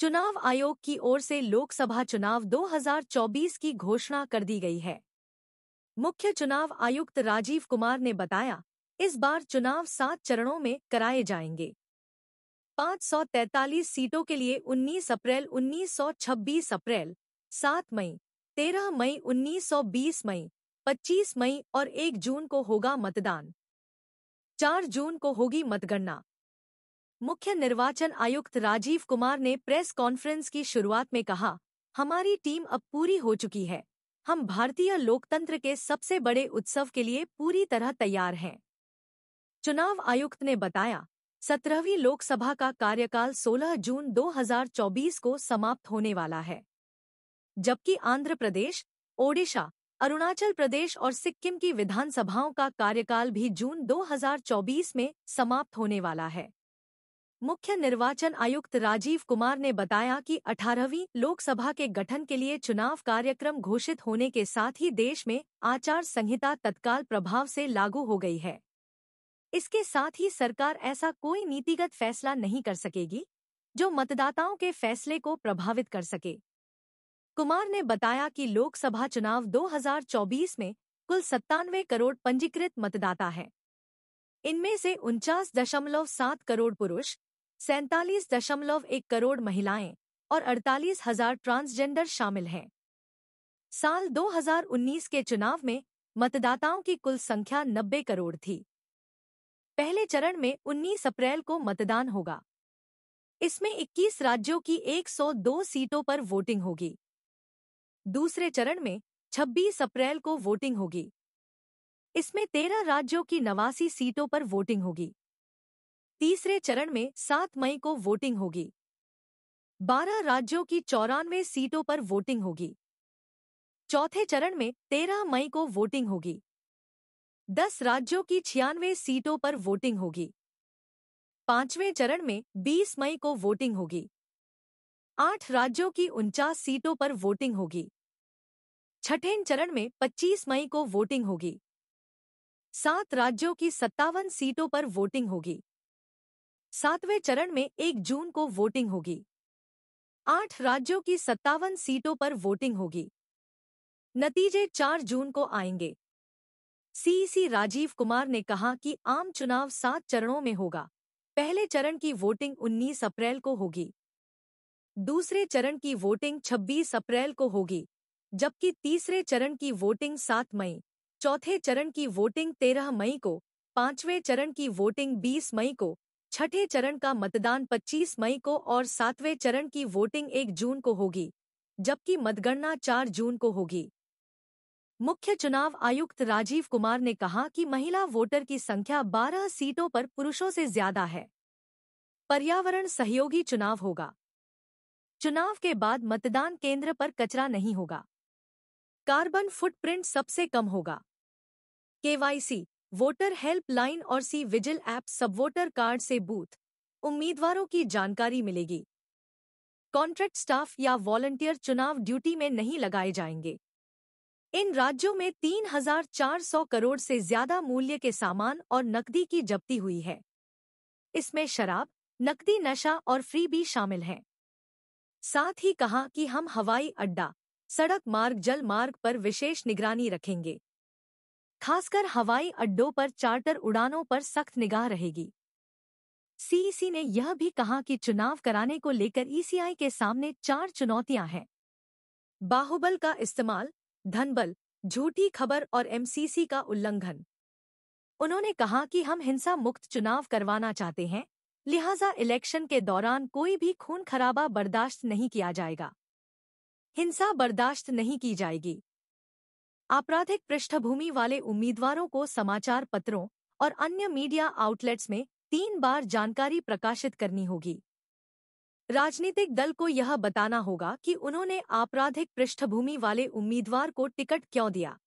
चुनाव आयोग की ओर से लोकसभा चुनाव 2024 की घोषणा कर दी गई है मुख्य चुनाव आयुक्त राजीव कुमार ने बताया इस बार चुनाव सात चरणों में कराए जाएंगे 543 सीटों के लिए 19 अप्रैल 1926 अप्रैल 7 मई 13 मई 1920 मई 25 मई और 1 जून को होगा मतदान 4 जून को होगी मतगणना मुख्य निर्वाचन आयुक्त राजीव कुमार ने प्रेस कॉन्फ्रेंस की शुरुआत में कहा हमारी टीम अब पूरी हो चुकी है हम भारतीय लोकतंत्र के सबसे बड़े उत्सव के लिए पूरी तरह तैयार हैं चुनाव आयुक्त ने बताया सत्रहवीं लोकसभा का कार्यकाल 16 जून 2024 को समाप्त होने वाला है जबकि आंध्र प्रदेश ओडिशा अरुणाचल प्रदेश और सिक्किम की विधानसभाओं का कार्यकाल भी जून 2024 में समाप्त होने वाला है मुख्य निर्वाचन आयुक्त राजीव कुमार ने बताया कि 18वीं लोकसभा के गठन के लिए चुनाव कार्यक्रम घोषित होने के साथ ही देश में आचार संहिता तत्काल प्रभाव से लागू हो गई है इसके साथ ही सरकार ऐसा कोई नीतिगत फैसला नहीं कर सकेगी जो मतदाताओं के फैसले को प्रभावित कर सके कुमार ने बताया कि लोकसभा चुनाव 2024 में कुल सत्तानवे करोड़ पंजीकृत मतदाता हैं इनमें से उनचास दशमलव सात करोड़ पुरुष सैंतालीस दशमलव एक करोड़ महिलाएं और अड़तालीस हजार ट्रांसजेंडर शामिल हैं साल 2019 के चुनाव में मतदाताओं की कुल संख्या 90 करोड़ थी पहले चरण में 19 अप्रैल को मतदान होगा इसमें 21 राज्यों की 102 सीटों पर वोटिंग होगी दूसरे चरण में 26 अप्रैल को वोटिंग होगी इसमें 13 राज्यों की नवासी सीटों पर वोटिंग होगी तीसरे चरण में सात मई को वोटिंग होगी बारह राज्यों की चौरानवे सीटों पर वोटिंग होगी चौथे चरण में तेरह मई को वोटिंग होगी दस राज्यों की छियानवे सीटों पर वोटिंग होगी पांचवें चरण में 20 मई को वोटिंग होगी आठ राज्यों की उनचास सीटों पर वोटिंग होगी छठे चरण में 25 मई को वोटिंग होगी सात राज्यों की सत्तावन सीटों पर वोटिंग होगी सातवें चरण में एक जून को वोटिंग होगी आठ राज्यों की सत्तावन सीटों पर वोटिंग होगी नतीजे चार जून को आएंगे सीईसी राजीव कुमार ने कहा कि आम चुनाव सात चरणों में होगा पहले चरण की वोटिंग 19 अप्रैल को होगी दूसरे चरण की वोटिंग 26 अप्रैल को होगी जबकि तीसरे चरण की वोटिंग 7 मई चौथे चरण की वोटिंग 13 मई को पांचवें चरण की वोटिंग 20 मई को छठे चरण का मतदान 25 मई को और सातवें चरण की वोटिंग 1 जून को होगी जबकि मतगणना 4 जून को होगी मुख्य चुनाव आयुक्त राजीव कुमार ने कहा कि महिला वोटर की संख्या 12 सीटों पर पुरुषों से ज्यादा है पर्यावरण सहयोगी चुनाव होगा चुनाव के बाद मतदान केंद्र पर कचरा नहीं होगा कार्बन फुटप्रिंट सबसे कम होगा केवाईसी वोटर हेल्पलाइन और सी विजिल ऐप सब वोटर कार्ड से बूथ उम्मीदवारों की जानकारी मिलेगी कॉन्ट्रैक्ट स्टाफ या वॉलंटियर चुनाव ड्यूटी में नहीं लगाए जाएंगे इन राज्यों में 3,400 करोड़ से ज्यादा मूल्य के सामान और नकदी की जब्ती हुई है इसमें शराब नकदी नशा और फ्री भी शामिल हैं साथ ही कहा कि हम हवाई अड्डा सड़क मार्ग जल मार्ग पर विशेष निगरानी रखेंगे खासकर हवाई अड्डों पर चार्टर उड़ानों पर सख्त निगाह रहेगी सीईसी ने यह भी कहा कि चुनाव कराने को लेकर ईसीआई के सामने चार चुनौतियां हैं बाहुबल का इस्तेमाल धनबल झूठी खबर और एमसीसी का उल्लंघन उन्होंने कहा कि हम हिंसा मुक्त चुनाव करवाना चाहते हैं लिहाजा इलेक्शन के दौरान कोई भी खून खराबा बर्दाश्त नहीं किया जाएगा हिंसा बर्दाश्त नहीं की जाएगी आपराधिक पृष्ठभूमि वाले उम्मीदवारों को समाचार पत्रों और अन्य मीडिया आउटलेट्स में तीन बार जानकारी प्रकाशित करनी होगी राजनीतिक दल को यह बताना होगा कि उन्होंने आपराधिक पृष्ठभूमि वाले उम्मीदवार को टिकट क्यों दिया